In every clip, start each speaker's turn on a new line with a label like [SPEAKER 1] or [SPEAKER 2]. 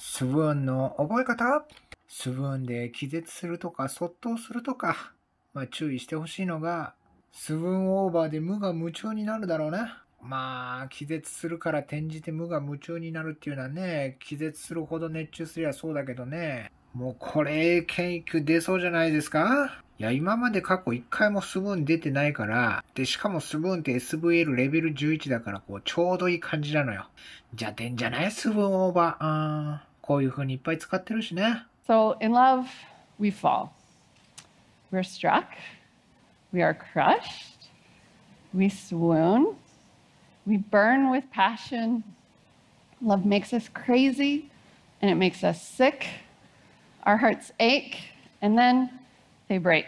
[SPEAKER 1] スブーンの覚え方スブーンで気絶するとか、そっとするとか、まあ、注意してほしいのが、スブーンオーバーで無我夢中になるだろうね。まあ、気絶するから転じて無我夢中になるっていうのはね、気絶するほど熱中すりゃそうだけどね。もうこれ、研究出そうじゃないですかいや、今まで過去一回もスブーン出てないから、で、しかもスブーンって SVL レベル11だから、こう、ちょうどいい感じなのよ。じゃ出んじゃないスブーンオーバー。うん。こういうふうにいっぱい使ってるしね。So in love, we fall. We're struck. We are crushed. We swoon. We burn with passion. Love makes us crazy and it makes us sick. Our hearts ache and then they break.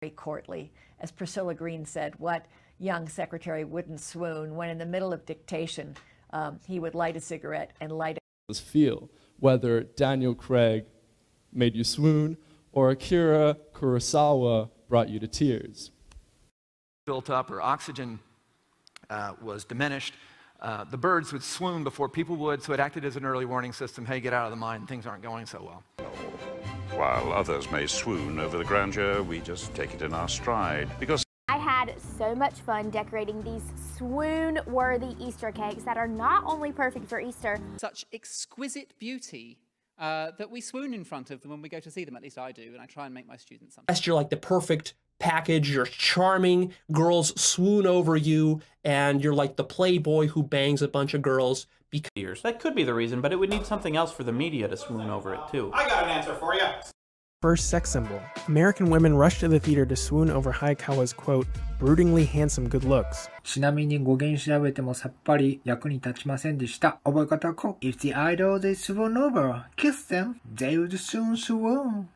[SPEAKER 1] Very courtly, as Priscilla Green said, what young secretary wouldn't swoon when in the middle of dictation um, he would light a cigarette and light a feel whether Daniel Craig made you swoon or Akira Kurosawa brought you to tears. Built up, or oxygen uh, was diminished. Uh, the birds would swoon before people would, so it acted as an early warning system hey, get out of the mine, things aren't going so well. While others may swoon over the grandeur, we just take it in our stride because I had so much fun decorating these swoon-worthy Easter cakes that are not only perfect for Easter. Such exquisite beauty uh, that we swoon in front of them when we go to see them. At least I do, and I try and make my students something. You're like the perfect package. You're charming. Girls swoon over you, and you're like the playboy who bangs a bunch of girls. Because that could be the reason, but it would need something else for the media to swoon over it too. I got an answer for you. First sex symbol. American women rushed to the theater to swoon over Hayakawa's quote, broodingly handsome good looks. ちなみに語源調べてもさっぱり役に立ちませんでした。覚え方はこう。If the idol they swoon over, kiss them, they would soon swoon.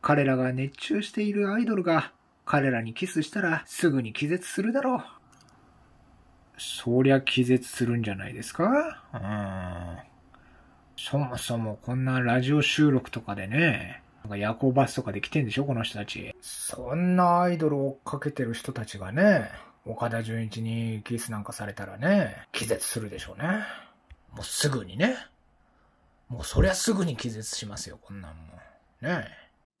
[SPEAKER 1] 彼らが熱中しているアイドルが彼らにキスしたらすぐに気絶するだろう。そりゃ気絶するんじゃないですかうん。そもそもこんなラジオ収録とかでね、なんか夜行バスとかで来てんでしょこの人たち。そんなアイドル追っかけてる人たちがね、岡田純一にキスなんかされたらね、気絶するでしょうね。もうすぐにね。もうそりゃすぐに気絶しますよ、こんなんもん。ね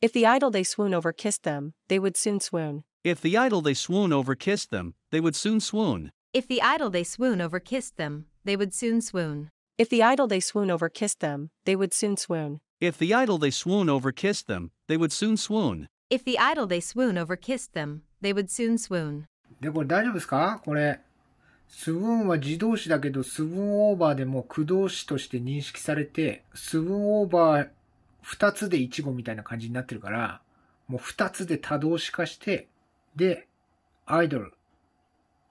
[SPEAKER 1] If the idol they swoon over kissed them, they would soon swoon. If the idol they swoon over kissed them, they would soon swoon. If the idol they swoon over kissed them, they would soon swoon. If the idol they swoon over kissed them, they would soon swoon. If the idol they swoon over kissed them, they would soon swoon. If the idol they swoon over kissed them, they would soon swoon. で、これ大丈夫ですかこれ。スウーンは自動詞だけど、スウーンオーバーでも駆動詞として認識されて、スウーンオーバー二つで一語みたいな感じになってるから、もう二つで多動詞化して、で、アイドル、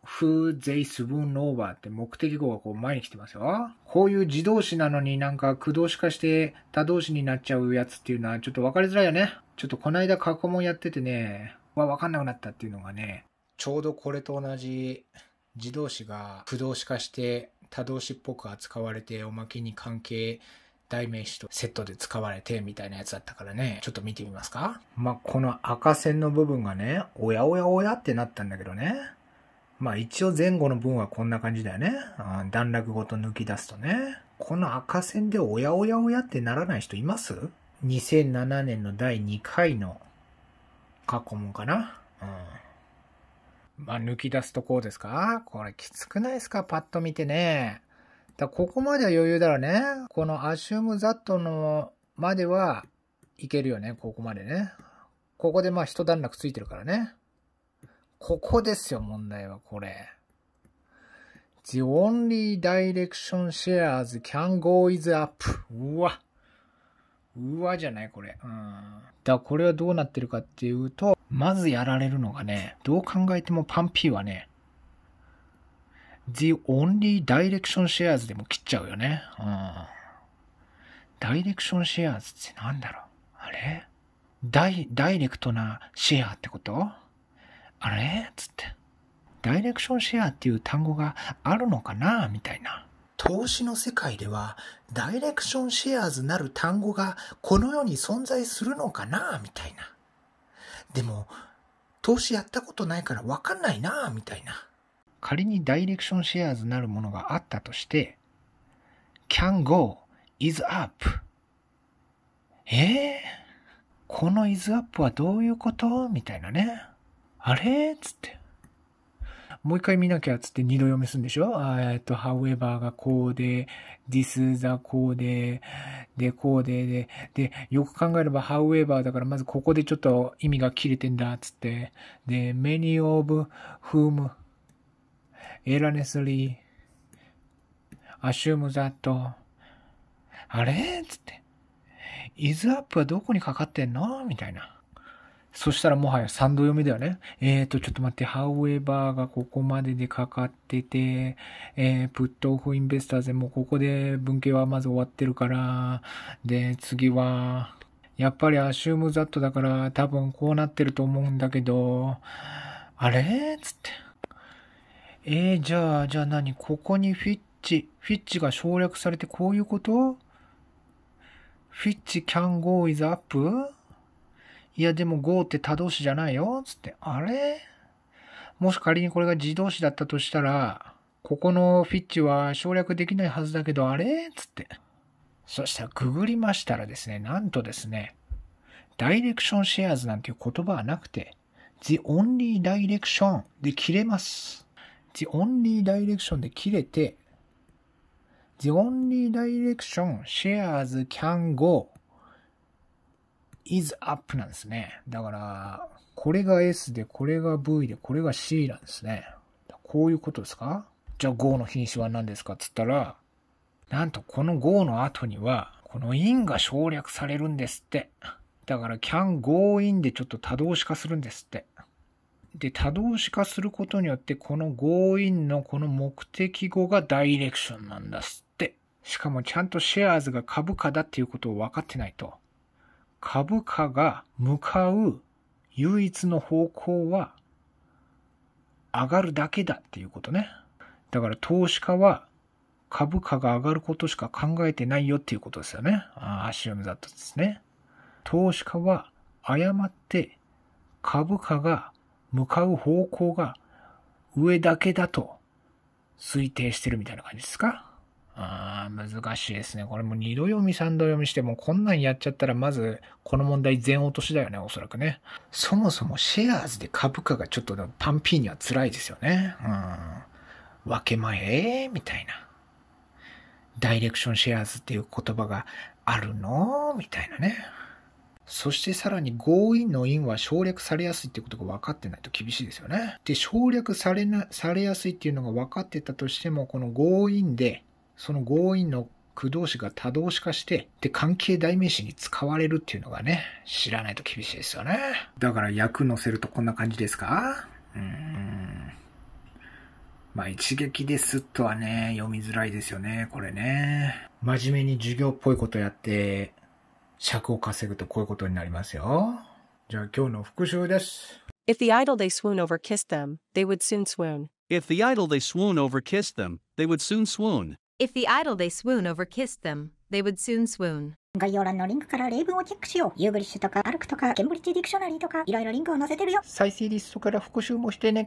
[SPEAKER 1] who they swoon over って目的語がこう前に来てますよ。こういう自動詞なのになんか駆動詞化して他動詞になっちゃうやつっていうのはちょっと分かりづらいよね。ちょっとこないだ過去問やっててね、わ、分かんなくなったっていうのがね、ちょうどこれと同じ自動詞が駆動詞化して他動詞っぽく扱われておまけに関係代名詞とセットで使われてみたいなやつだったからね、ちょっと見てみますか。まあ、この赤線の部分がね、おやおやおやってなったんだけどね。まあ一応前後の分はこんな感じだよね。あ段落ごと抜き出すとね。この赤線でおやおやおやってならない人います ?2007 年の第2回の過去問かな。うん。まあ抜き出すとこうですかこれきつくないですかパッと見てね。だここまでは余裕だろうね。このアシュームザットのまではいけるよね。ここまでね。ここでまあ一段落ついてるからね。ここですよ、問題はこれ。The only direction shares can go is up. うわ。うわじゃないこれ。うん。だこれはどうなってるかっていうと、まずやられるのがね、どう考えてもパンピーはね、The only direction shares でも切っちゃうよね。うん。ダイレクションシェアーズってなんだろうあれダイ、ダイレクトなシェアってことあれっつって。ダイレクションシェアっていう単語があるのかなみたいな。投資の世界では、ダイレクションシェアーズなる単語がこの世に存在するのかなみたいな。でも、投資やったことないからわかんないなみたいな。仮にダイレクションシェアーズなるものがあったとして、can go is up。えー、この is up はどういうことみたいなね。あれつって。もう一回見なきゃつって二度読みするんでしょえっと、however がこうで、this だこうで、で、こうで、で、で、よく考えれば however だからまずここでちょっと意味が切れてんだつって、で、many of whom erroneously assume that あれつって、is up はどこにかかってんのみたいな。そしたらもはや3度読みだよね。えっ、ー、と、ちょっと待って、however がここまででかかってて、えー、put off investors でもここで文系はまず終わってるから、で、次は、やっぱり assume that だから多分こうなってると思うんだけど、あれつって。えー、じゃあ、じゃあ何ここにフィッチ、フィッチが省略されてこういうことフィッチ can go is up? いや、でも Go って他動詞じゃないよ。つって、あれもし仮にこれが自動詞だったとしたら、ここのフィッチは省略できないはずだけど、あれつって。そしたらググりましたらですね、なんとですね、ダイレクションシェアーズなんていう言葉はなくて、The Only Direction で切れます。The Only Direction で切れて、The Only Direction Shares Can Go is up なんですね。だから、これが S で、これが V で、これが C なんですね。こういうことですかじゃあ GO の品種は何ですかっつったら、なんとこの GO の後には、この in が省略されるんですって。だから can go in でちょっと多動詞化するんですって。で、多動詞化することによって、この go in のこの目的語がダイレクションなんっすって。しかもちゃんとシェアーズが株価だっていうことを分かってないと。株価が向かう唯一の方向は上がるだけだっていうことね。だから投資家は株価が上がることしか考えてないよっていうことですよね。ああ、足読みだったですね。投資家は誤って株価が向かう方向が上だけだと推定してるみたいな感じですかあ難しいですね。これも2度読み3度読みしてもこんなんやっちゃったらまずこの問題全落としだよね、おそらくね。そもそもシェアーズで株価がちょっと単品には辛いですよね。うん。分け前みたいな。ダイレクションシェアーズっていう言葉があるのみたいなね。そしてさらに強引の因は省略されやすいってことが分かってないと厳しいですよね。で、省略されな、されやすいっていうのが分かってたとしても、この強引でその強引の駆動詞が多動詞化して、で、関係代名詞に使われるっていうのがね、知らないと厳しいですよね。だから役乗せるとこんな感じですかうん。まあ、一撃ですとはね、読みづらいですよね、これね。真面目に授業っぽいことやって、尺を稼ぐとこういうことになりますよ。じゃあ今日の復習です。If the idol they swoon over kissed them, they would soon swoon. If the idol they swoon over kissed them, they would soon swoon. If the idol they swoon over kissed them, they would soon swoon. 概要欄のリンクから例文をチェックしよう。ユーグリッシュとかアルクとかケンブリッジディクショナリーとかいろいろリンクを載せてるよ。再生リストから復習もしてね。